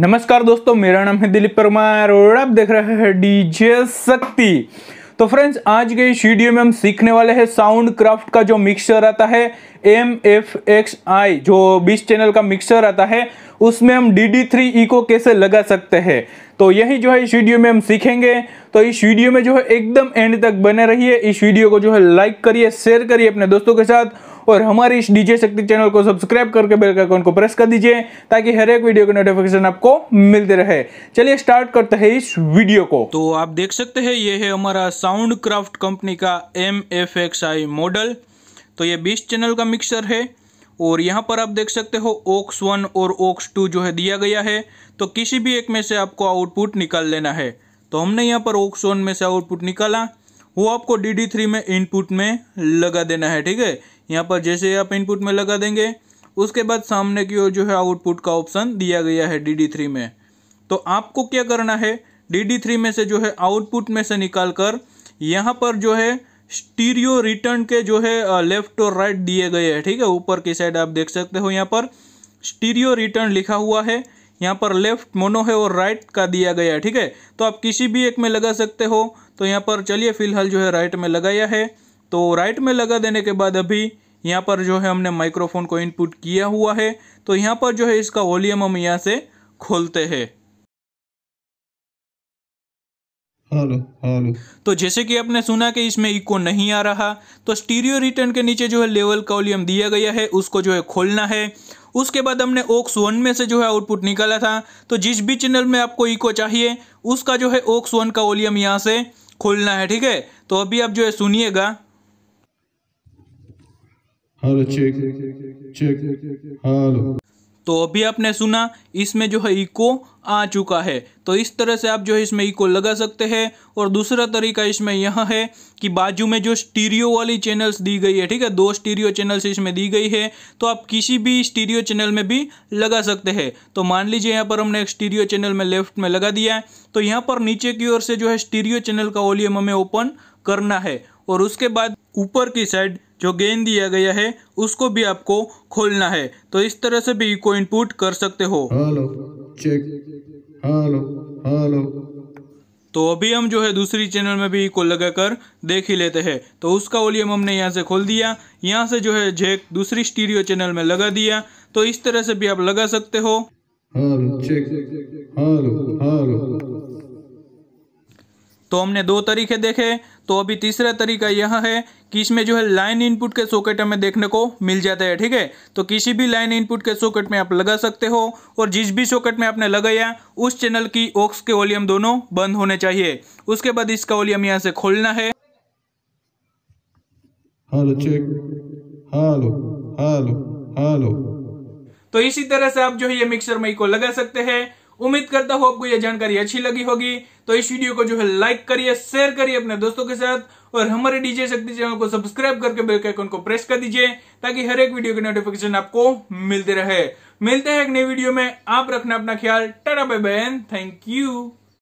नमस्कार दोस्तों मेरा नाम है दिलीप परमार और आप देख रहे हैं डीजे शक्ति तो फ्रेंड्स आज के इस वीडियो में हम सीखने वाले हैं साउंड क्राफ्ट का जो मिक्सर आता है एम एफ एक्स आई जो बीस चैनल का मिक्सर आता है उसमें हम डी डी थ्री ई को कैसे लगा सकते हैं तो यही जो है इस वीडियो में हम सीखेंगे तो इस वीडियो में जो है एकदम एंड तक बने रहिए इस वीडियो को जो है लाइक करिए शेयर करिए अपने दोस्तों के साथ और हमारे इस डीजे शक्ति चैनल को सब्सक्राइब करके बेल अकाउंट को प्रेस कर दीजिए ताकि हर एक वीडियो का नोटिफिकेशन आपको मिलते रहे चलिए स्टार्ट करते हैं इस वीडियो को तो आप देख सकते हैं ये है हमारा साउंड क्राफ्ट कंपनी का M F X I model तो ये बीस चैनल का मिक्सर है और यहाँ पर आप देख सकते हो ओक्स वन और ओक्स टू जो है दिया गया है तो किसी भी एक में से आपको आउटपुट निकाल लेना है तो हमने यहाँ पर ओक्स वन में से आउटपुट निकाला वो आपको डी डी थ्री में इनपुट में लगा देना है ठीक है यहाँ पर जैसे आप इनपुट में लगा देंगे उसके बाद सामने की ओर जो है आउटपुट का ऑप्शन दिया गया है डी डी थ्री में तो आपको क्या करना है डी डी थ्री में से जो है आउटपुट में से निकाल कर यहाँ पर जो है स्टीरियो रिटर्न के जो है लेफ्ट और राइट दिए गए हैं ठीक है ऊपर की साइड आप देख सकते हो यहाँ पर स्टीरियो रिटर्न लिखा हुआ है यहाँ पर लेफ्ट मोनो है और राइट का दिया गया है ठीक है तो आप किसी भी एक में लगा सकते हो तो यहाँ पर चलिए फिलहाल जो है राइट में लगाया है तो राइट में लगा देने के बाद अभी यहाँ पर जो है हमने माइक्रोफोन को इनपुट किया हुआ है तो यहाँ पर जो है इसका वॉल्यूम हम यहाँ से खोलते हैं हेलो हेलो तो जैसे कि आपने सुना कि इसमें इको नहीं आ रहा तो स्टीरियो रिटर्न के नीचे जो है लेवल का वॉल्यूम दिया गया है उसको जो है खोलना है उसके बाद हमने ओक्स वन में से जो है आउटपुट निकाला था तो जिस भी चैनल में आपको इको चाहिए उसका जो है ओक्स वन का वॉल्यूम यहाँ से खोलना है ठीक है तो अभी आप जो है सुनिएगा हेलो चेक चेक हेलो तो अभी आपने सुना इसमें जो है इको आ चुका है तो इस तरह से आप जो है इसमें इको लगा सकते हैं और दूसरा तरीका इसमें यह है कि बाजू में जो स्टीरियो वाली चैनल्स दी गई है ठीक है दो स्टीरियो चैनल्स इसमें दी गई है तो आप किसी भी स्टीरियो चैनल में भी लगा सकते हैं तो मान लीजिए यहाँ पर हमने एक स्टीरियो चैनल में लेफ्ट में लगा दिया है तो यहाँ पर नीचे की ओर से जो है स्टीरियो चैनल का वॉल्यूम हमें ओपन करना है और उसके बाद ऊपर की साइड जो गेंद दिया गया है उसको भी आपको खोलना है तो इस तरह से भी को इनपुट कर सकते हो हेलो चेक हेलो हेलो तो अभी हम जो है दूसरी चैनल में भी इको लगाकर देख ही लेते हैं तो उसका वॉल्यूम हमने यहाँ से खोल दिया यहाँ से जो है जैक दूसरी स्टीरियो चैनल में लगा दिया तो इस तरह से भी आप लगा सकते हो हेलो चेक हेलो हेलो तो हमने दो तरीके देखे तो अभी तीसरा तरीका यह है कि इसमें जो है लाइन इनपुट के सॉकेट हमें देखने को मिल जाता है ठीक है तो किसी भी लाइन इनपुट के सॉकेट में आप लगा सकते हो और जिस भी सॉकेट में आपने लगाया उस चैनल की ऑक्स के वॉल्यूम दोनों बंद होने चाहिए उसके बाद इसका वॉल्यूम यहाँ से खोलना है हालो चेक हालो, हालो, हालो। तो इसी तरह से आप जो है ये मिक्सर मई को लगा सकते हैं उम्मीद करता हूँ आपको यह जानकारी अच्छी लगी होगी तो इस वीडियो को जो है लाइक करिए शेयर करिए अपने दोस्तों के साथ और हमारे डीजे शक्ति चैनल को सब्सक्राइब करके बेल के आइकन को प्रेस कर दीजिए ताकि हर एक वीडियो की नोटिफिकेशन आपको मिलते रहे मिलते हैं एक नई वीडियो में आप रखना अपना ख्याल टाटा बाय बहन थैंक यू